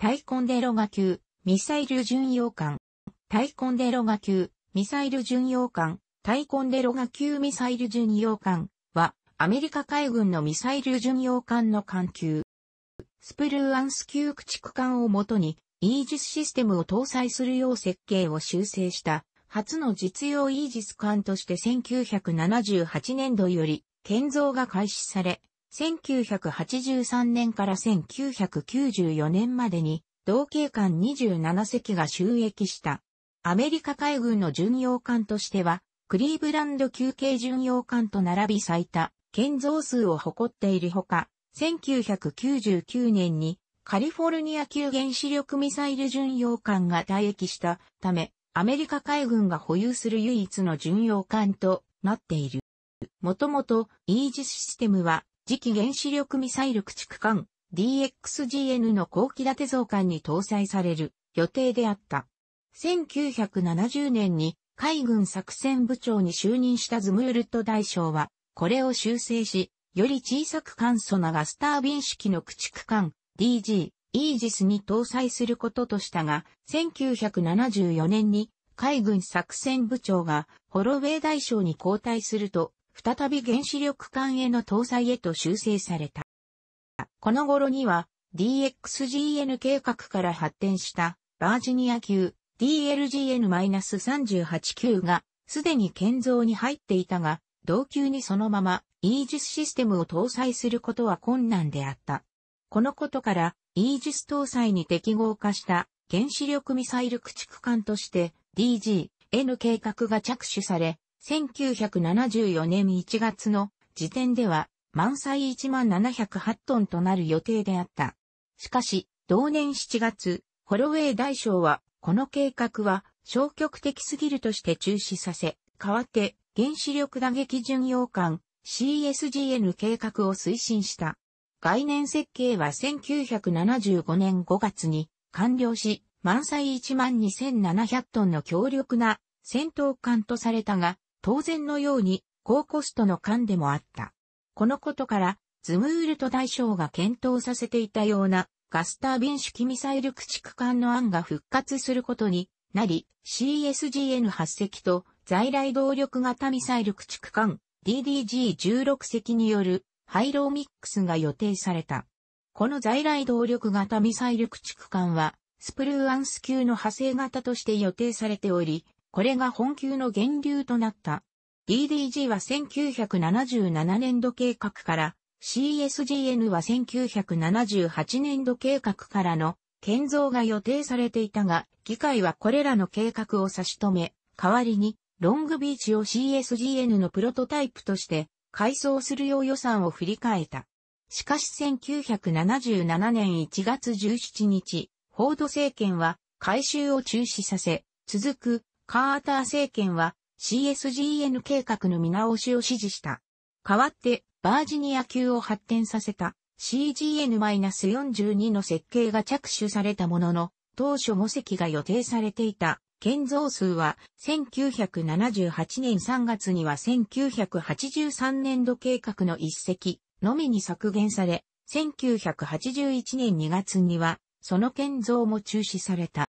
タイコンデロガ級、ミサイル巡洋艦。タイコンデロガ級、ミサイル巡洋艦。タイコンデロガ級ミサイル巡洋艦は、アメリカ海軍のミサイル巡洋艦の艦級。スプルーアンス級駆逐艦をもとに、イージスシステムを搭載するよう設計を修正した、初の実用イージス艦として1978年度より建造が開始され、1983年から1994年までに、同警官27隻が収益した。アメリカ海軍の巡洋艦としては、クリーブランド休憩巡洋艦と並び最多、建造数を誇っているほか、1999年にカリフォルニア級原子力ミサイル巡洋艦が退役したため、アメリカ海軍が保有する唯一の巡洋艦となっている。もともとイージスシステムは次期原子力ミサイル駆逐艦 DXGN の後期立増艦に搭載される予定であった。1970年に海軍作戦部長に就任したズムールト大将は、これを修正し、より小さく簡素なガスタービン式の駆逐艦 DG、イージスに搭載することとしたが、1974年に海軍作戦部長がホロウェイ大将に交代すると、再び原子力艦への搭載へと修正された。この頃には DXGN 計画から発展したバージニア級 DLGN-38 級がすでに建造に入っていたが、同級にそのままイージスシステムを搭載することは困難であった。このことからイージス搭載に適合化した原子力ミサイル駆逐艦として DG、N 計画が着手され、1974年1月の時点では満載1708トンとなる予定であった。しかし、同年7月、ホロウェイ大将は、この計画は消極的すぎるとして中止させ、代わって原子力打撃巡洋艦 CSGN 計画を推進した。概念設計は1975年5月に完了し、満載12,700トンの強力な戦闘艦とされたが、当然のように高コストの艦でもあった。このことから、ズムールと大将が検討させていたようなガスタービン式ミサイル駆逐艦の案が復活することになり、CSGN8 隻と在来動力型ミサイル駆逐艦 DDG16 隻によるハイローミックスが予定された。この在来動力型ミサイル駆逐艦は、スプルーアンス級の派生型として予定されており、これが本級の源流となった。DDG は1977年度計画から、CSGN は1978年度計画からの建造が予定されていたが、議会はこれらの計画を差し止め、代わりに、ロングビーチを CSGN のプロトタイプとして、改装するよう予算を振り替えた。しかし1977年1月17日、フォード政権は改修を中止させ、続くカーター政権は CSGN 計画の見直しを指示した。代わって、バージニア級を発展させた CGN-42 の設計が着手されたものの、当初5隻が予定されていた建造数は1978年3月には1983年度計画の一隻のみに削減され、1981年2月にはその建造も中止された。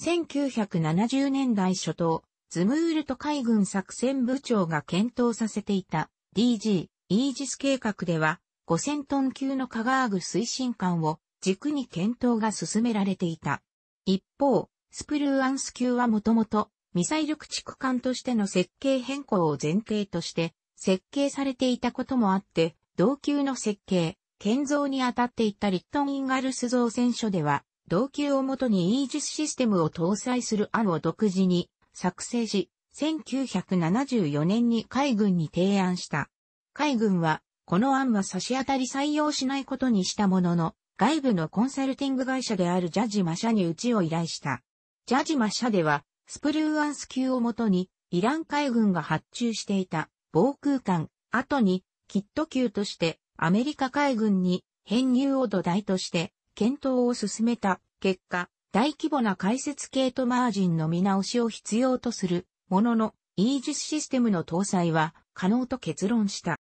1970年代初頭、ズムールと海軍作戦部長が検討させていた DG、イージス計画では、5000トン級のカガーグ推進艦を軸に検討が進められていた。一方、スプルーアンス級はもともとミサイル駆逐艦としての設計変更を前提として設計されていたこともあって、同級の設計、建造にあたっていたリットン・インガルス造船所では、同級をもとにイージスシステムを搭載する案を独自に作成し、1974年に海軍に提案した。海軍は、この案は差し当たり採用しないことにしたものの、外部のコンサルティング会社であるジャジマ社にうちを依頼した。ジャジマ社では、スプルーアンス級をもとに、イラン海軍が発注していた防空艦、後に、キット級として、アメリカ海軍に編入を土台として、検討を進めた結果、大規模な解説系とマージンの見直しを必要とするものの、イージスシステムの搭載は可能と結論した。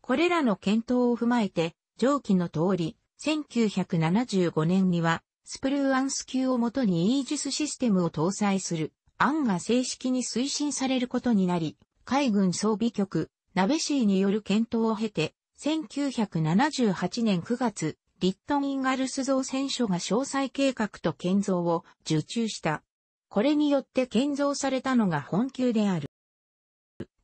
これらの検討を踏まえて、上記の通り、1975年には、スプルーアンス級をもとにイージスシステムを搭載する案が正式に推進されることになり、海軍装備局、ナベシーによる検討を経て、1978年9月、リットン・インガルス造船所が詳細計画と建造を受注した。これによって建造されたのが本級である。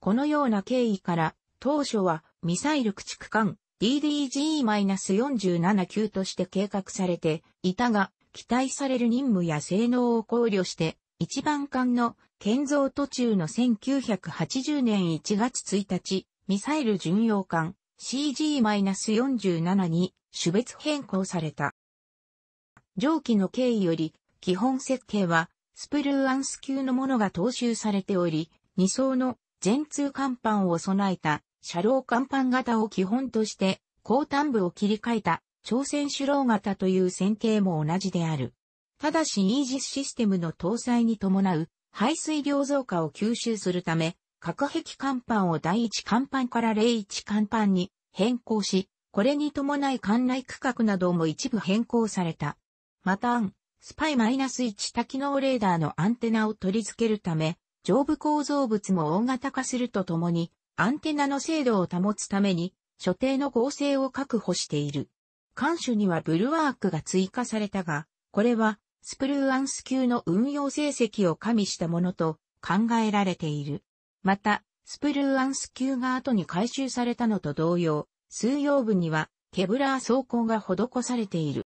このような経緯から、当初はミサイル駆逐艦 DDG-47 級として計画されていたが、期待される任務や性能を考慮して、一番艦の建造途中の1980年1月1日、ミサイル巡洋艦 CG-47 に種別変更された。上記の経緯より、基本設計は、スプルーアンス級のものが踏襲されており、2層の全通甲板を備えた、車両甲板型を基本として、後端部を切り替えた、朝鮮主郎型という線形も同じである。ただしイージスシステムの搭載に伴う、排水量増加を吸収するため、隔壁甲板を第1甲板から01甲板に変更し、これに伴い館内区画なども一部変更された。また、アン、スパイ -1 多機能レーダーのアンテナを取り付けるため、上部構造物も大型化するとともに、アンテナの精度を保つために、所定の合成を確保している。艦首にはブルワークが追加されたが、これは、スプルーアンス級の運用成績を加味したものと考えられている。また、スプルーアンス級が後に回収されたのと同様、数曜部には、ケブラー装甲が施されている。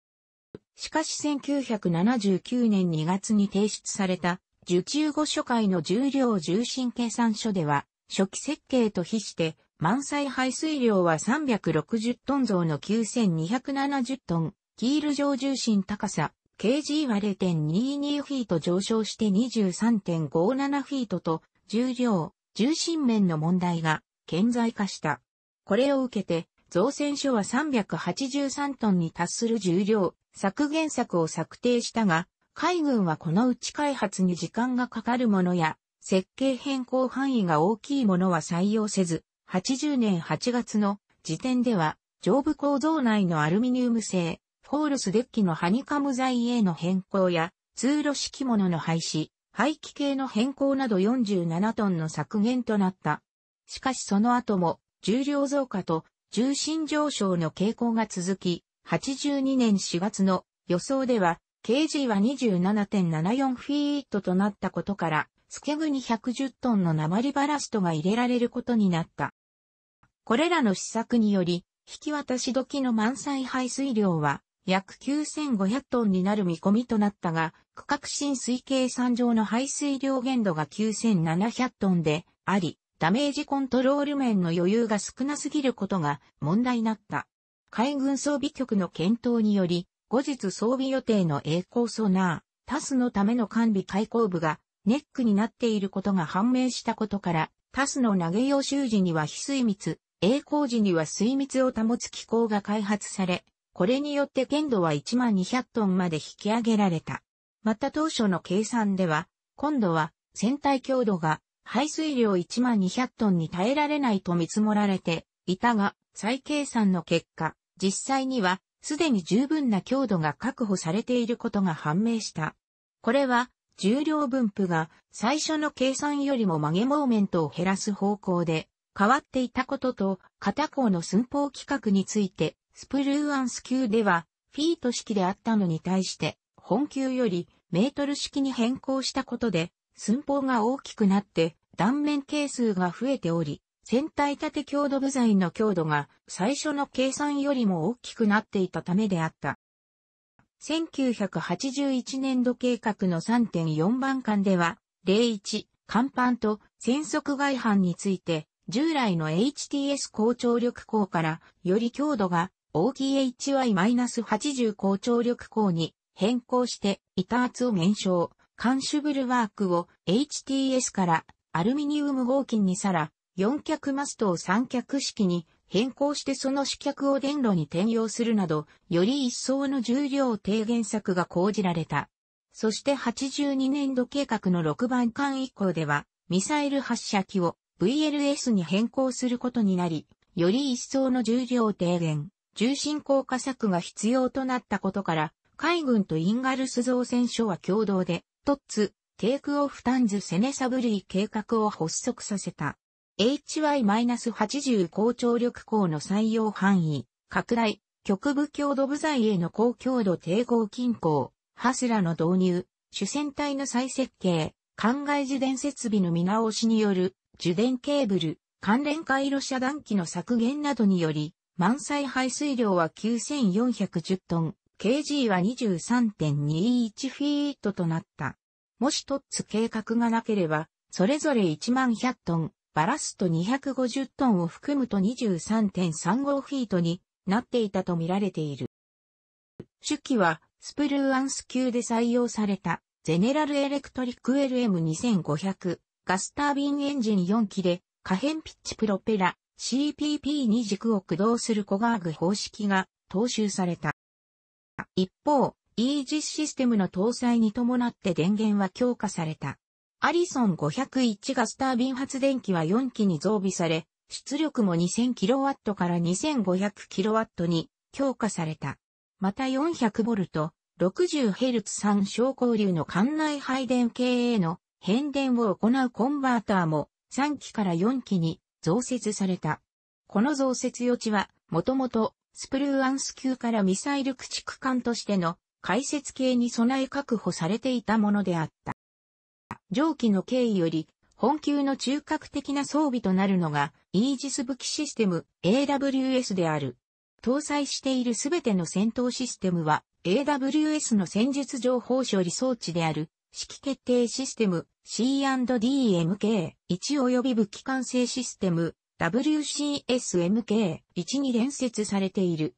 しかし1979年2月に提出された、受注後初回の重量重心計算書では、初期設計と比して、満載排水量は360トン増の9270トン、キール上重心高さ、KG は0.22フィート上昇して23.57フィートと、重量、重心面の問題が顕在化した。これを受けて、造船所は383トンに達する重量削減策を策定したが、海軍はこのうち開発に時間がかかるものや、設計変更範囲が大きいものは採用せず、80年8月の時点では、上部構造内のアルミニウム製、フォールスデッキのハニカム材への変更や、通路式物の廃止、排気系の変更など47トンの削減となった。しかしその後も重量増加と重心上昇の傾向が続き、82年4月の予想では、KG は27.74フィートとなったことから、スケグに110トンの鉛バラストが入れられることになった。これらの施策により、引き渡し時の満載排水量は約9500トンになる見込みとなったが、区画浸水計算上の排水量限度が9700トンであり、ダメージコントロール面の余裕が少なすぎることが問題になった。海軍装備局の検討により、後日装備予定の栄光ソナー、タスのための完備開口部がネックになっていることが判明したことから、タスの投げ用集時には非水密、栄光時には水密を保つ機構が開発され、これによって限度は1200トンまで引き上げられた。また当初の計算では、今度は船体強度が排水量1万200トンに耐えられないと見積もられていたが、再計算の結果、実際には、すでに十分な強度が確保されていることが判明した。これは、重量分布が最初の計算よりも曲げモーメントを減らす方向で変わっていたことと、片方の寸法規格について、スプルーアンス級ではフィート式であったのに対して、本級よりメートル式に変更したことで、寸法が大きくなって断面係数が増えており、船体縦強度部材の強度が最初の計算よりも大きくなっていたためであった。1981年度計画の3.4番間では、01、甲板と船速外反について、従来の HTS 高張力鋼からより強度が o い h y 8 0高張力鋼に変更して板圧を減少、カンシュブルワークを HTS からアルミニウム合金にさら、4脚マストを三脚式に変更してその四脚を電路に転用するなど、より一層の重量低減策が講じられた。そして82年度計画の6番艦以降では、ミサイル発射機を VLS に変更することになり、より一層の重量低減、重心降下策が必要となったことから、海軍とインガルス造船所は共同で、トッツ、テイクオフタンズセネサブリー計画を発足させた。HY-80 高張力鋼の採用範囲、拡大、局部強度部材への高強度抵抗均衡、ハスラの導入、主戦隊の再設計、灌漑受電設備の見直しによる、受電ケーブル、関連回路遮断機の削減などにより、満載排水量は9410トン、KG は23.21フィートとなった。もしトッツ計画がなければ、それぞれ1万100トン、バラスト250トンを含むと23.35フィートになっていたと見られている。手記は、スプルーアンス級で採用された、ゼネラルエレクトリック LM2500、ガスタービンエンジン4機で、可変ピッチプロペラ、CPP2 軸を駆動するコガーグ方式が踏襲された。一方、イージスシステムの搭載に伴って電源は強化された。アリソン501ガスタービン発電機は4機に増備され、出力も 2000kW から 2500kW に強化された。また 400V、60Hz3 小交流の管内配電系への変電を行うコンバーターも3機から4機に増設された。この増設余地は、もともとスプルーアンス級からミサイル駆逐艦としての解説系に備え確保されていたものであった。上記の経緯より、本級の中核的な装備となるのが、イージス武器システム AWS である。搭載しているすべての戦闘システムは、AWS の戦術情報処理装置である、指揮決定システム C&DMK1 及び武器管制システム WCSMK1 に連接されている。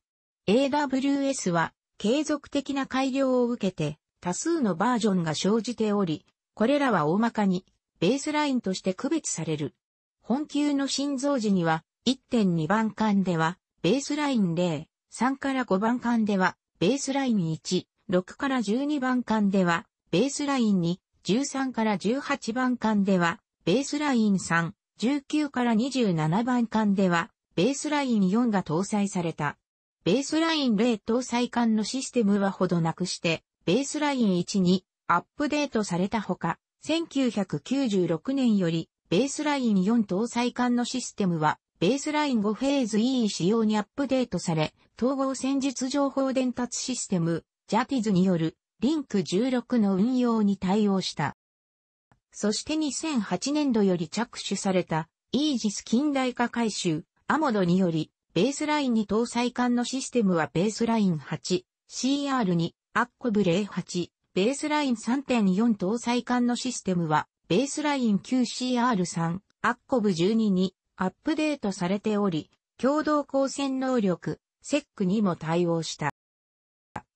AWS は継続的な改良を受けて多数のバージョンが生じており、これらは大まかにベースラインとして区別される。本級の心臓時には1.2番間ではベースライン0、3から5番間ではベースライン1、6から12番間ではベースライン2、13から18番間ではベースライン3、19から27番間ではベースライン4が搭載された。ベースライン0搭載艦のシステムはほどなくして、ベースライン1にアップデートされたほか、1996年より、ベースライン4搭載艦のシステムは、ベースライン5フェーズ E 仕様にアップデートされ、統合戦術情報伝達システム、ジャティズによる、リンク16の運用に対応した。そして2008年度より着手された、イージス近代化改修、アモドにより、ベースラインに搭載艦のシステムはベースライン 8CR2 アッコブレ08ベースライン3.4搭載艦のシステムはベースライン 9CR3 アッコブ12にアップデートされており、共同光線能力セックにも対応した。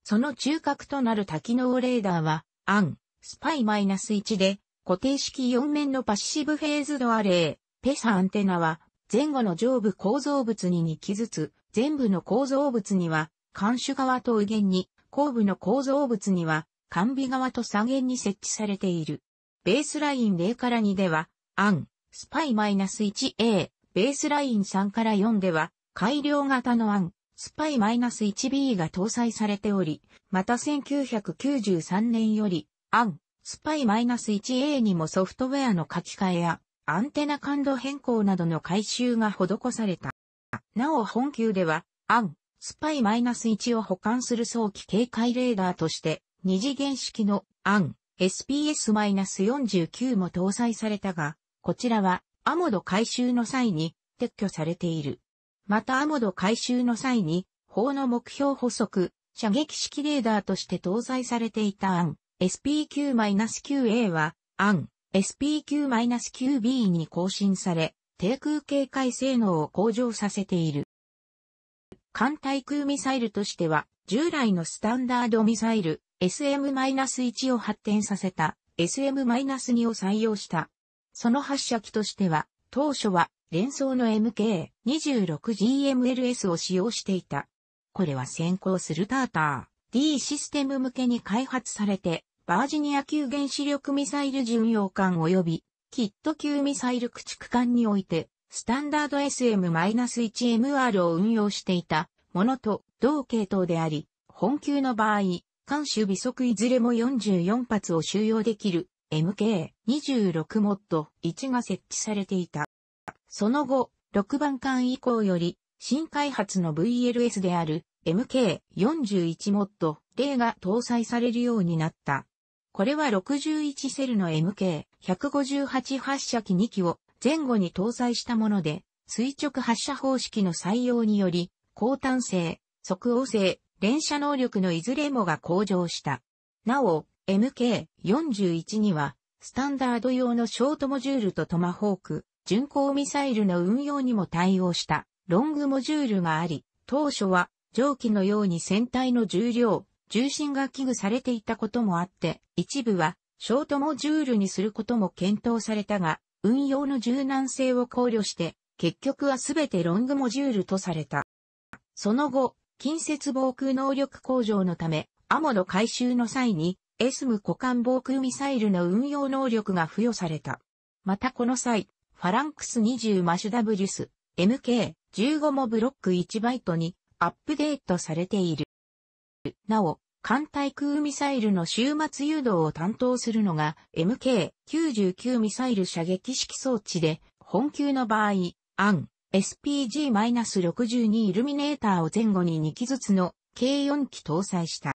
その中核となる多機能レーダーは、アン、スパイ -1 で、固定式4面のパッシブフェーズドアレー、ペサアンテナは、前後の上部構造物に2機ずつ、全部の構造物には、監守側と右舷に、後部の構造物には、完備側と左舷に設置されている。ベースライン0から2では、アン、スパイ -1A、ベースライン3から4では、改良型のアン、スパイ -1B が搭載されており、また1993年より、アン、スパイ -1A にもソフトウェアの書き換えや、アンテナ感度変更などの改修が施された。なお本級では、アン、スパイ -1 を保管する早期警戒レーダーとして、二次元式のアン、SPS-49 も搭載されたが、こちらはアモド回収の際に撤去されている。またアモド回収の際に、法の目標補足、射撃式レーダーとして搭載されていたアン、SP9-9A は、アン、SP9-9B に更新され、低空警戒性能を向上させている。艦対空ミサイルとしては、従来のスタンダードミサイル SM-1 を発展させた SM-2 を採用した。その発射機としては、当初は連想の MK26GMLS を使用していた。これは先行するターター D システム向けに開発されてバージニア級原子力ミサイル巡洋艦及び、キット級ミサイル駆逐艦において、スタンダード SM-1MR を運用していたものと同系統であり、本級の場合、艦首備速いずれも44発を収容できる MK26 モッド1が設置されていた。その後、6番艦以降より、新開発の VLS である MK41 モッド0が搭載されるようになった。これは61セルの MK158 発射機2機を前後に搭載したもので、垂直発射方式の採用により、高端性、即応性、連射能力のいずれもが向上した。なお、MK41 には、スタンダード用のショートモジュールとトマホーク、巡航ミサイルの運用にも対応したロングモジュールがあり、当初は蒸気のように船体の重量、重心が危惧されていたこともあって、一部はショートモジュールにすることも検討されたが、運用の柔軟性を考慮して、結局はすべてロングモジュールとされた。その後、近接防空能力向上のため、アモの回収の際に、S 無股間防空ミサイルの運用能力が付与された。またこの際、ファランクス20マシュダブリュス、MK15 もブロック1バイトにアップデートされている。なお、艦対空ミサイルの終末誘導を担当するのが MK99 ミサイル射撃式装置で、本級の場合、AN、SPG-62 イルミネーターを前後に2機ずつの計4機搭載した。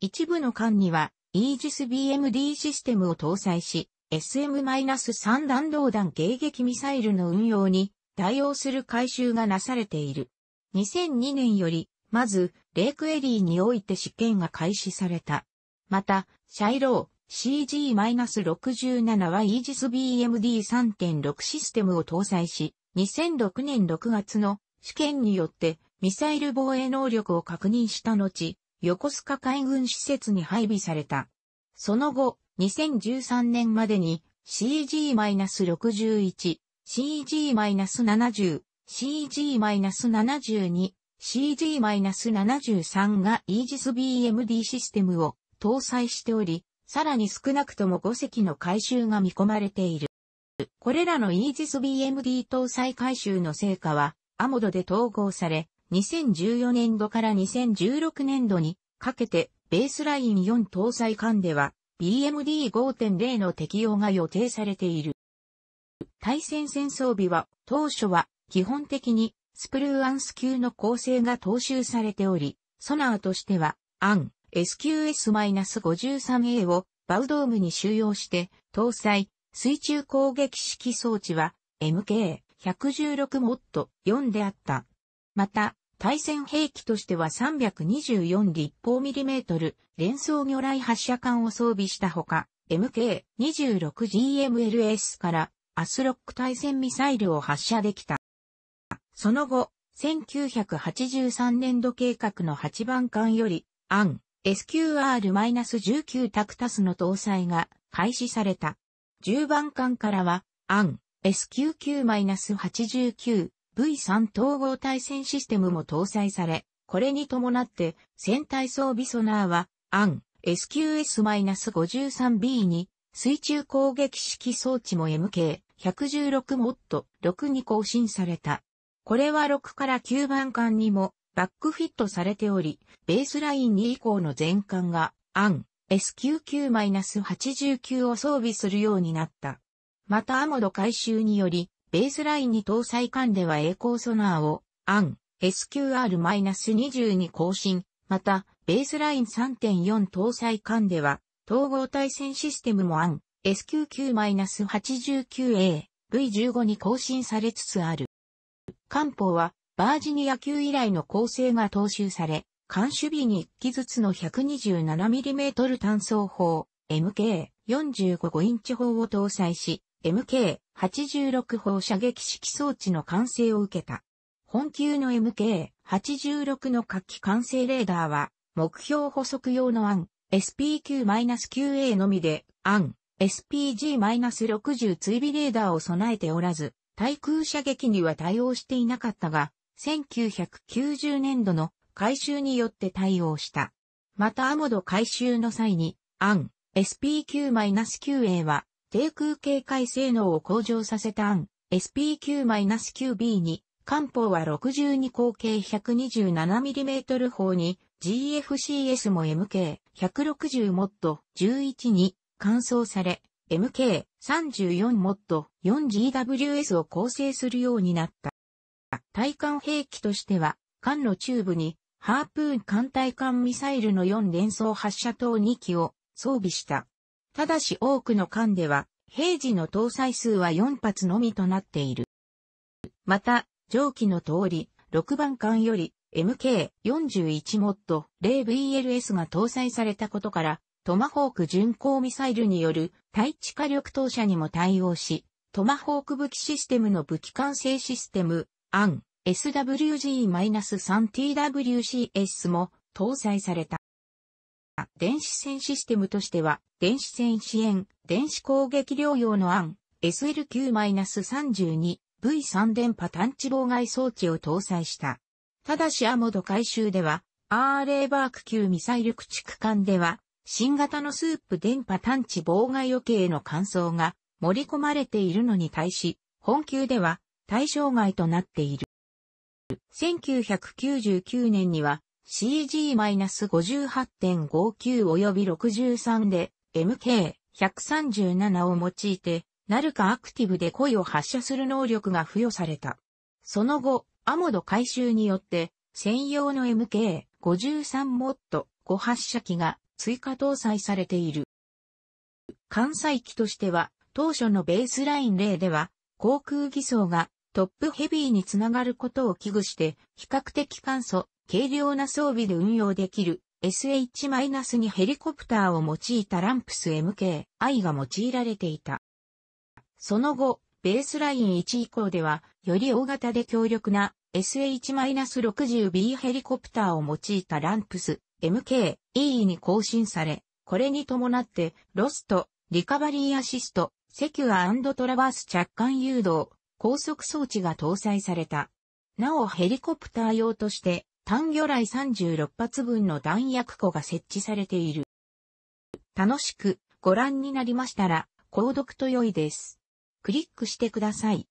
一部の艦には、イージス BMD システムを搭載し、SM-3 弾道弾迎撃ミサイルの運用に対応する改修がなされている。2002年よりまず、レイクエリーにおいて試験が開始された。また、シャイロー CG-67 はイージス BMD3.6 システムを搭載し、2006年6月の試験によってミサイル防衛能力を確認した後、横須賀海軍施設に配備された。その後、2013年までに CG-61、CG-70、CG-72、CG-73 がイージス BMD システムを搭載しており、さらに少なくとも5隻の回収が見込まれている。これらのイージス BMD 搭載回収の成果は、アモドで統合され、2014年度から2016年度にかけて、ベースライン4搭載間では、BMD5.0 の適用が予定されている。対戦戦装備は、当初は基本的にスプルーアンス級の構成が踏襲されており、ソナーとしては、アン SQS-53A をバウドームに収容して搭載、水中攻撃式装置は MK116 モッド4であった。また、対戦兵器としては324立方ミリメートル連装魚雷発射管を装備したほか、MK26GMLS からアスロック対戦ミサイルを発射できた。その後、1983年度計画の8番艦より、アン、SQR-19 タクタスの搭載が開始された。10番艦からは、アン、SQQ-89、V3 統合対戦システムも搭載され、これに伴って、船体装備ソナーは、アン、SQS-53B に、水中攻撃式装置も MK116 モッド6に更新された。これは6から9番艦にもバックフィットされており、ベースライン2以降の全艦が、アン、SQQ-89 を装備するようになった。またアモド改修により、ベースラインに搭載艦では栄光ソナーを、アン、s q r 2 0に更新、また、ベースライン3.4搭載艦では、統合対戦システムもアン、SQQ-89A、V15 に更新されつつある。官報は、バージニア級以来の構成が踏襲され、艦首尾に1機ずつの 127mm 単装砲、MK45 5インチ砲を搭載し、MK86 砲射撃式装置の完成を受けた。本級の MK86 の火器完成レーダーは、目標補足用の案、SPQ-9A のみで、案、SPG-60 追尾レーダーを備えておらず、対空射撃には対応していなかったが、1990年度の改修によって対応した。またアモド改修の際に、アン SP9-9A は低空警戒性能を向上させたアン SP9-9B に、艦砲は62口径 127mm 砲に GFCS も MK160 モッド11に換装され、MK 34モッド 4GWS を構成するようになった。対艦兵器としては、艦の中部にハープーン艦対艦ミサイルの4連装発射等2機を装備した。ただし多くの艦では、平時の搭載数は4発のみとなっている。また、上記の通り、6番艦より MK41 モッド 0VLS が搭載されたことから、トマホーク巡航ミサイルによる対地火力投射にも対応し、トマホーク武器システムの武器完成システム、AN、SWG-3TWCS も搭載された。電子戦システムとしては、電子戦支援、電子攻撃療養のン、SLQ-32、V3 電波探知妨害装置を搭載した。ただしアモド回収では、RA バーク級ミサイル駆逐艦では、新型のスープ電波探知妨害予計の感想が盛り込まれているのに対し、本級では対象外となっている。1999年には CG-58.59 及び63で MK137 を用いて、なるかアクティブで声を発射する能力が付与された。その後、アモド回収によって、専用の MK53 モッド5発射機が追加搭載されている。関西機としては、当初のベースライン例では、航空偽装がトップヘビーにつながることを危惧して、比較的簡素、軽量な装備で運用できる SH-2 ヘリコプターを用いたランプス MKI が用いられていた。その後、ベースライン1以降では、より大型で強力な SH-60B ヘリコプターを用いたランプス MK、E に更新され、これに伴って、ロスト、リカバリーアシスト、セキュアトラバース着艦誘導、高速装置が搭載された。なおヘリコプター用として、単魚雷36発分の弾薬庫が設置されている。楽しくご覧になりましたら、購読と良いです。クリックしてください。